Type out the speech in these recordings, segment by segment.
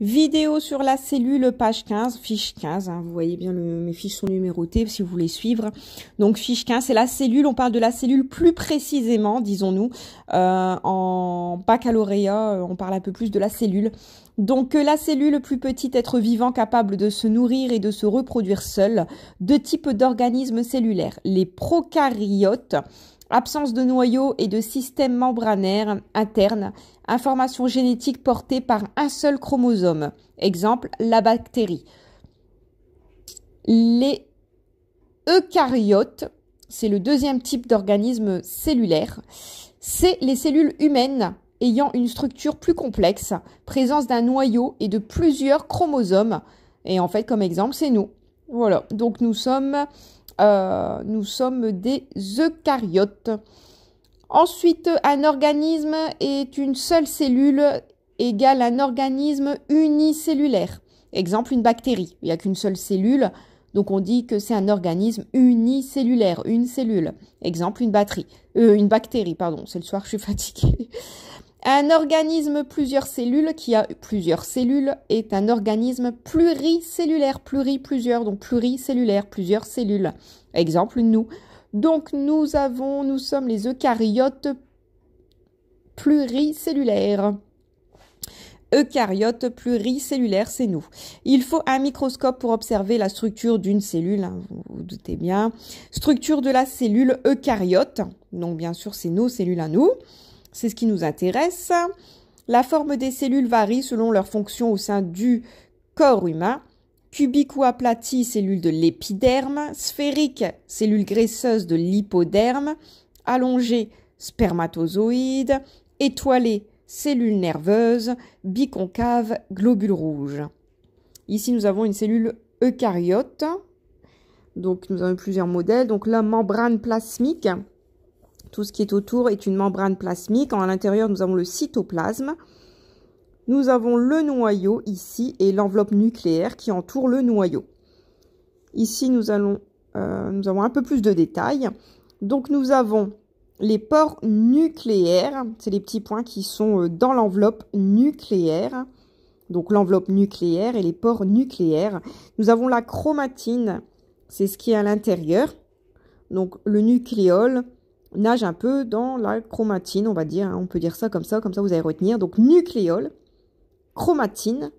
Vidéo sur la cellule, page 15, fiche 15. Hein. vous voyez bien, le, mes fiches sont numérotées si vous voulez suivre. Donc fiche 15, c'est la cellule. On parle de la cellule plus précisément, disons-nous. Euh, en baccalauréat, euh, on parle un peu plus de la cellule. Donc euh, la cellule, plus petit être vivant capable de se nourrir et de se reproduire seul. Deux types d'organismes cellulaires. Les prokaryotes absence de noyau et de système membranaire interne, information génétique portée par un seul chromosome, exemple la bactérie. Les eucaryotes, c'est le deuxième type d'organisme cellulaire, c'est les cellules humaines ayant une structure plus complexe, présence d'un noyau et de plusieurs chromosomes. Et en fait, comme exemple, c'est nous. Voilà, donc nous sommes euh, nous sommes des eucaryotes. Ensuite, un organisme est une seule cellule égale un organisme unicellulaire. Exemple, une bactérie. Il n'y a qu'une seule cellule, donc on dit que c'est un organisme unicellulaire, une cellule. Exemple, une batterie. Euh, une bactérie, pardon, c'est le soir, je suis fatiguée. Un organisme plusieurs cellules qui a plusieurs cellules est un organisme pluricellulaire, pluri plusieurs, donc pluricellulaire, plusieurs cellules. Exemple nous. Donc nous avons, nous sommes les eucaryotes pluricellulaires. Eucaryotes pluricellulaires, c'est nous. Il faut un microscope pour observer la structure d'une cellule, hein, vous, vous doutez bien. Structure de la cellule eucaryote, donc bien sûr c'est nos cellules à nous c'est ce qui nous intéresse. La forme des cellules varie selon leur fonction au sein du corps humain. Cubique ou aplatie, cellule de l'épiderme. Sphérique, cellule graisseuse de l'hypoderme. Allongée, spermatozoïde. Étoilée, cellule nerveuse. Biconcave, globule rouge. Ici, nous avons une cellule eucaryote. Donc, nous avons plusieurs modèles. Donc, la membrane plasmique tout ce qui est autour est une membrane plasmique. À l'intérieur, nous avons le cytoplasme. Nous avons le noyau ici et l'enveloppe nucléaire qui entoure le noyau. Ici, nous, allons, euh, nous avons un peu plus de détails. Donc, nous avons les pores nucléaires. C'est les petits points qui sont euh, dans l'enveloppe nucléaire. Donc, l'enveloppe nucléaire et les pores nucléaires. Nous avons la chromatine. C'est ce qui est à l'intérieur. Donc, le nucléole nage un peu dans la chromatine, on va dire, hein. on peut dire ça comme ça, comme ça vous allez retenir. Donc nucléole, chromatine,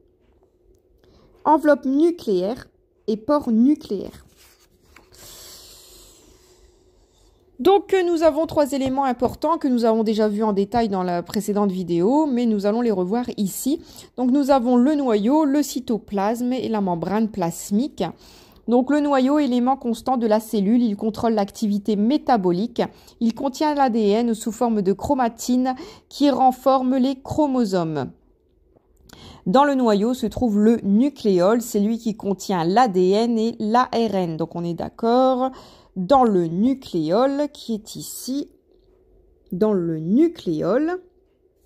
enveloppe nucléaire et port nucléaire. Donc euh, nous avons trois éléments importants que nous avons déjà vus en détail dans la précédente vidéo, mais nous allons les revoir ici. Donc nous avons le noyau, le cytoplasme et la membrane plasmique. Donc le noyau, élément constant de la cellule, il contrôle l'activité métabolique. Il contient l'ADN sous forme de chromatine qui renforme les chromosomes. Dans le noyau se trouve le nucléole, c'est lui qui contient l'ADN et l'ARN. Donc on est d'accord dans le nucléole qui est ici, dans le nucléole,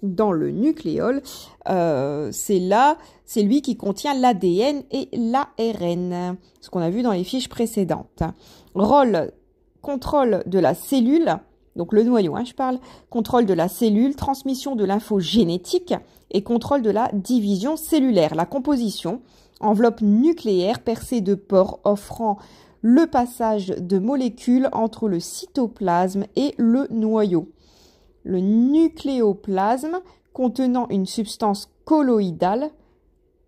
dans le nucléole, euh, c'est là, c'est lui qui contient l'ADN et l'ARN, ce qu'on a vu dans les fiches précédentes. Rôle, contrôle de la cellule, donc le noyau, hein, je parle, contrôle de la cellule, transmission de l'info génétique et contrôle de la division cellulaire. La composition, enveloppe nucléaire percée de pores offrant le passage de molécules entre le cytoplasme et le noyau le nucléoplasme contenant une substance colloïdale,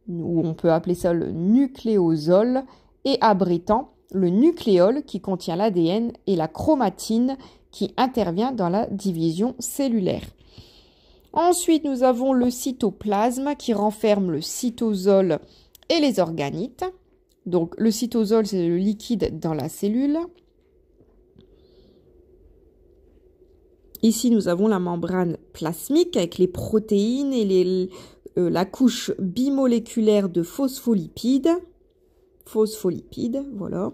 ou on peut appeler ça le nucléosol, et abritant le nucléole qui contient l'ADN et la chromatine qui intervient dans la division cellulaire. Ensuite, nous avons le cytoplasme qui renferme le cytosol et les organites. Donc le cytosol, c'est le liquide dans la cellule. Ici, nous avons la membrane plasmique avec les protéines et les, euh, la couche bimoléculaire de phospholipides. Phospholipides, voilà.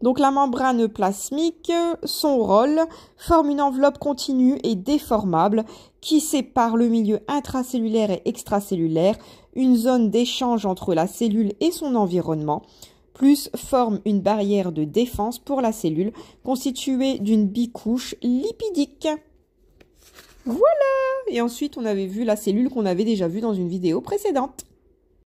Donc la membrane plasmique, son rôle, forme une enveloppe continue et déformable qui sépare le milieu intracellulaire et extracellulaire, une zone d'échange entre la cellule et son environnement, plus forme une barrière de défense pour la cellule constituée d'une bicouche lipidique. Voilà Et ensuite, on avait vu la cellule qu'on avait déjà vue dans une vidéo précédente.